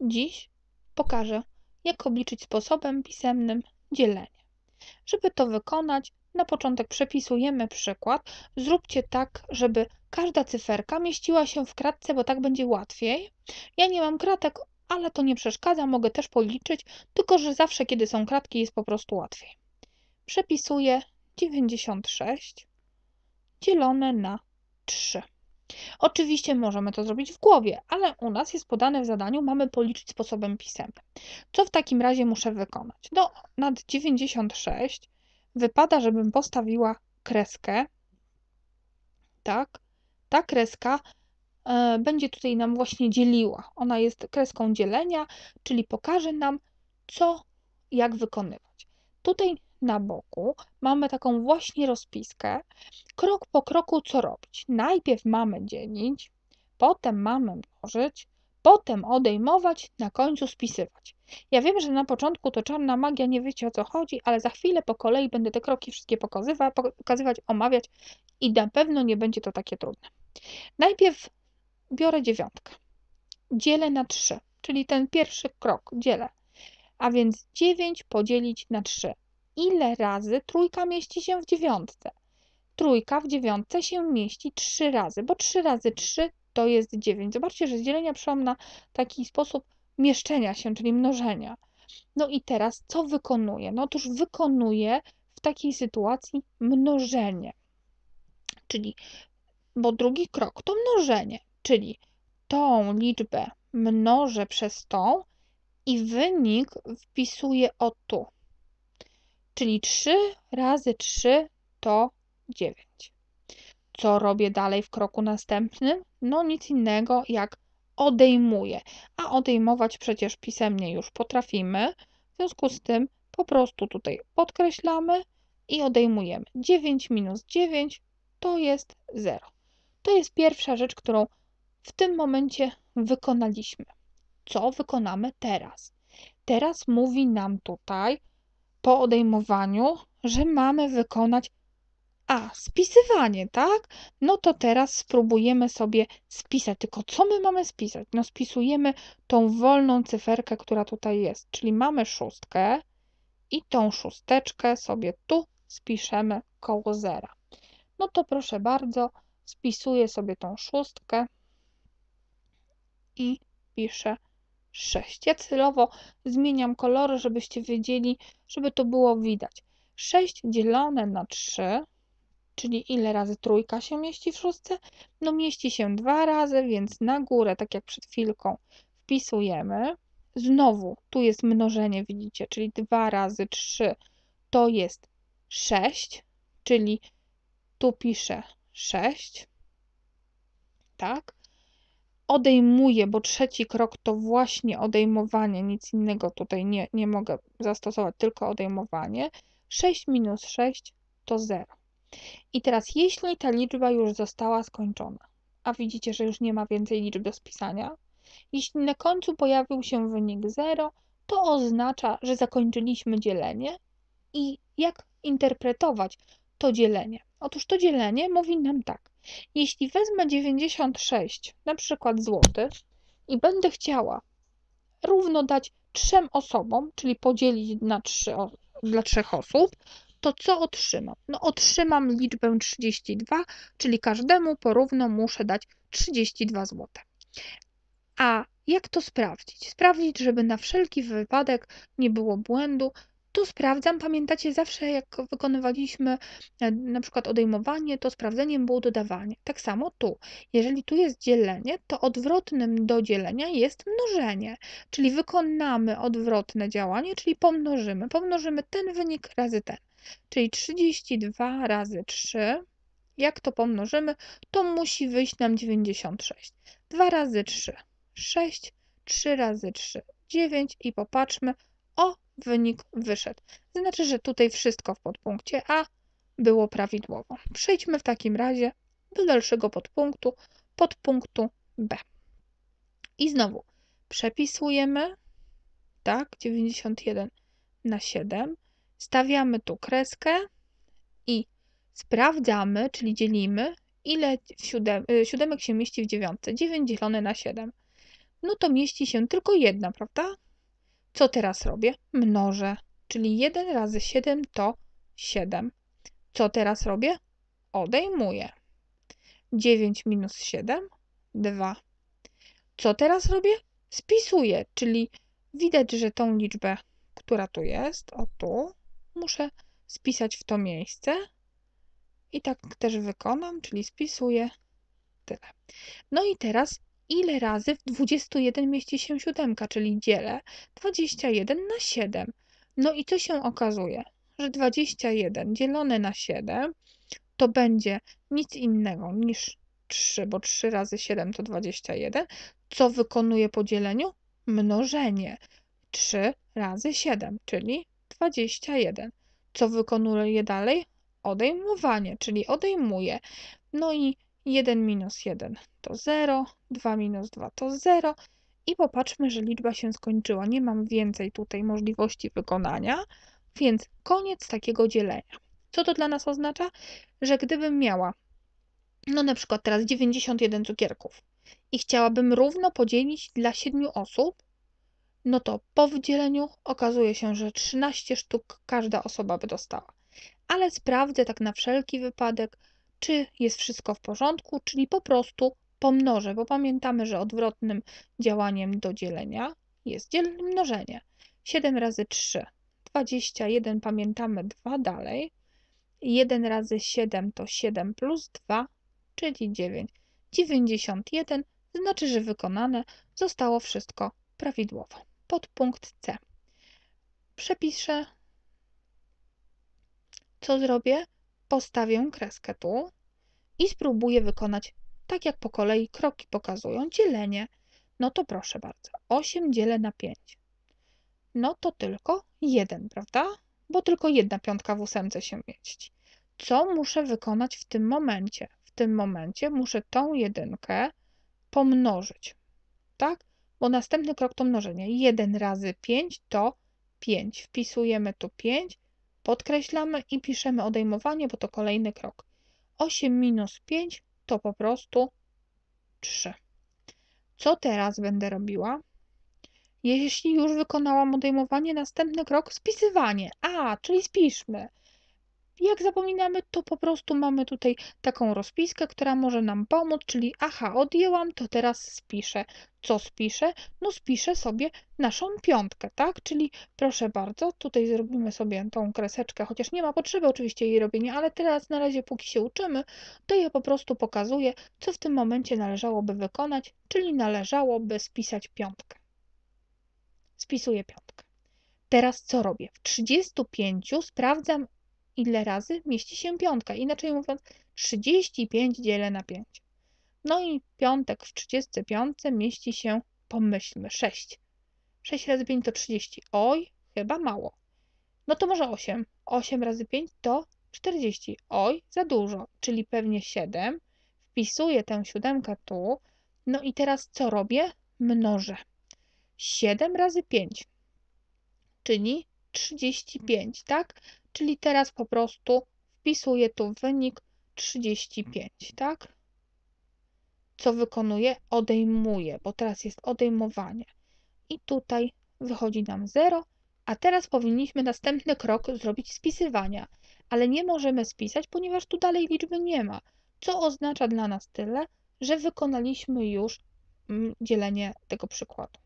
Dziś pokażę, jak obliczyć sposobem pisemnym dzielenie. Żeby to wykonać, na początek przepisujemy przykład. Zróbcie tak, żeby każda cyferka mieściła się w kratce, bo tak będzie łatwiej. Ja nie mam kratek, ale to nie przeszkadza, mogę też policzyć, tylko że zawsze, kiedy są kratki, jest po prostu łatwiej. Przepisuję 96 dzielone na 3. Oczywiście możemy to zrobić w głowie, ale u nas jest podane w zadaniu, mamy policzyć sposobem pisemnym. Co w takim razie muszę wykonać? Do no, nad 96 wypada, żebym postawiła kreskę. Tak, ta kreska y, będzie tutaj nam właśnie dzieliła. Ona jest kreską dzielenia, czyli pokaże nam, co, jak wykonywać. Tutaj na boku mamy taką właśnie rozpiskę, krok po kroku co robić. Najpierw mamy dzielić, potem mamy mnożyć, potem odejmować, na końcu spisywać. Ja wiem, że na początku to czarna magia, nie wiecie o co chodzi, ale za chwilę po kolei będę te kroki wszystkie pokazywa, pokazywać, omawiać i na pewno nie będzie to takie trudne. Najpierw biorę dziewiątkę, dzielę na trzy, czyli ten pierwszy krok dzielę, a więc 9 podzielić na 3 ile razy trójka mieści się w dziewiątce. Trójka w dziewiątce się mieści trzy razy, bo trzy razy trzy to jest dziewięć. Zobaczcie, że dzielenia przeszłam na taki sposób mieszczenia się, czyli mnożenia. No i teraz co wykonuję? No otóż wykonuję w takiej sytuacji mnożenie. Czyli, bo drugi krok to mnożenie, czyli tą liczbę mnożę przez tą i wynik wpisuję o tu. Czyli 3 razy 3 to 9. Co robię dalej w kroku następnym? No nic innego jak odejmuję. A odejmować przecież pisemnie już potrafimy. W związku z tym po prostu tutaj podkreślamy i odejmujemy. 9 minus 9 to jest 0. To jest pierwsza rzecz, którą w tym momencie wykonaliśmy. Co wykonamy teraz? Teraz mówi nam tutaj po odejmowaniu, że mamy wykonać a, spisywanie, tak? No to teraz spróbujemy sobie spisać. Tylko co my mamy spisać? No spisujemy tą wolną cyferkę, która tutaj jest. Czyli mamy szóstkę i tą szósteczkę sobie tu spiszemy koło zera. No to proszę bardzo, spisuję sobie tą szóstkę i piszę 6. Ja celowo zmieniam kolory, żebyście wiedzieli, żeby to było widać. 6 dzielone na 3, czyli ile razy trójka się mieści w szóstce? No mieści się dwa razy, więc na górę, tak jak przed chwilką, wpisujemy. Znowu, tu jest mnożenie, widzicie, czyli 2 razy 3 to jest 6, czyli tu piszę 6, tak? odejmuje, bo trzeci krok to właśnie odejmowanie, nic innego tutaj nie, nie mogę zastosować, tylko odejmowanie. 6 minus 6 to 0. I teraz, jeśli ta liczba już została skończona, a widzicie, że już nie ma więcej liczb do spisania, jeśli na końcu pojawił się wynik 0, to oznacza, że zakończyliśmy dzielenie i jak interpretować to dzielenie? Otóż to dzielenie mówi nam tak. Jeśli wezmę 96, na przykład złotych, i będę chciała równo dać trzem osobom, czyli podzielić na trzy, dla trzech osób, to co otrzymam? No otrzymam liczbę 32, czyli każdemu porówno muszę dać 32 zł. A jak to sprawdzić? Sprawdzić, żeby na wszelki wypadek nie było błędu, tu sprawdzam. Pamiętacie zawsze, jak wykonywaliśmy e, na przykład odejmowanie, to sprawdzeniem było dodawanie. Tak samo tu. Jeżeli tu jest dzielenie, to odwrotnym do dzielenia jest mnożenie, czyli wykonamy odwrotne działanie, czyli pomnożymy. Pomnożymy ten wynik razy ten. Czyli 32 razy 3, jak to pomnożymy, to musi wyjść nam 96. 2 razy 3, 6, 3 razy 3, 9 i popatrzmy, o wynik wyszedł. Znaczy, że tutaj wszystko w podpunkcie A było prawidłowo. Przejdźmy w takim razie do dalszego podpunktu, podpunktu B. I znowu przepisujemy, tak, 91 na 7. Stawiamy tu kreskę i sprawdzamy, czyli dzielimy, ile siódem, y, siódemek się mieści w dziewiątce. 9 dzielone na 7. No to mieści się tylko jedna, prawda? Co teraz robię? Mnożę, czyli 1 razy 7 to 7. Co teraz robię? Odejmuję. 9 minus 7, 2. Co teraz robię? Spisuję, czyli widać, że tą liczbę, która tu jest, o tu, muszę spisać w to miejsce. I tak też wykonam, czyli spisuję tyle. No i teraz ile razy w 21 mieści się siódemka, czyli dzielę 21 na 7. No i co się okazuje? Że 21 dzielone na 7 to będzie nic innego niż 3, bo 3 razy 7 to 21. Co wykonuje po dzieleniu? Mnożenie. 3 razy 7, czyli 21. Co wykonuje dalej? Odejmowanie, czyli odejmuje. No i 1 minus 1 to 0, 2 minus 2 to 0 i popatrzmy, że liczba się skończyła. Nie mam więcej tutaj możliwości wykonania, więc koniec takiego dzielenia. Co to dla nas oznacza? Że gdybym miała, no na przykład teraz 91 cukierków i chciałabym równo podzielić dla 7 osób, no to po wydzieleniu okazuje się, że 13 sztuk każda osoba by dostała. Ale sprawdzę tak na wszelki wypadek, czy jest wszystko w porządku, czyli po prostu pomnożę, bo pamiętamy, że odwrotnym działaniem do dzielenia jest dziel mnożenie. 7 razy 3, 21, pamiętamy 2 dalej. 1 razy 7 to 7 plus 2, czyli 9. 91 znaczy, że wykonane zostało wszystko prawidłowo. Podpunkt C. Przepiszę. Co zrobię? Postawię kreskę tu i spróbuję wykonać tak jak po kolei kroki pokazują dzielenie. No to proszę bardzo, 8 dzielę na 5. No to tylko 1, prawda? Bo tylko jedna piątka w ósemce się mieści. Co muszę wykonać w tym momencie? W tym momencie muszę tą jedynkę pomnożyć, tak? Bo następny krok to mnożenie. 1 razy 5 to 5. Wpisujemy tu 5 Podkreślamy i piszemy odejmowanie, bo to kolejny krok. 8 minus 5 to po prostu 3. Co teraz będę robiła? Jeśli już wykonałam odejmowanie, następny krok spisywanie. A, czyli spiszmy. Jak zapominamy, to po prostu mamy tutaj taką rozpiskę, która może nam pomóc, czyli aha, odjęłam, to teraz spiszę. Co spiszę? No spiszę sobie naszą piątkę, tak? Czyli proszę bardzo, tutaj zrobimy sobie tą kreseczkę, chociaż nie ma potrzeby oczywiście jej robienia, ale teraz na razie póki się uczymy, to ja po prostu pokazuję, co w tym momencie należałoby wykonać, czyli należałoby spisać piątkę. Spisuję piątkę. Teraz co robię? W 35 sprawdzam ile razy mieści się piątka. Inaczej mówiąc, 35 dzielę na 5. No i piątek w 35 mieści się, pomyślmy, 6. 6 razy 5 to 30. Oj, chyba mało. No to może 8. 8 razy 5 to 40. Oj, za dużo, czyli pewnie 7. Wpisuję tę siódemkę tu. No i teraz co robię? Mnożę. 7 razy 5, czyli 35, tak? czyli teraz po prostu wpisuję tu wynik 35, tak? Co wykonuję? Odejmuję, bo teraz jest odejmowanie. I tutaj wychodzi nam 0, a teraz powinniśmy następny krok zrobić spisywania, ale nie możemy spisać, ponieważ tu dalej liczby nie ma, co oznacza dla nas tyle, że wykonaliśmy już mm, dzielenie tego przykładu.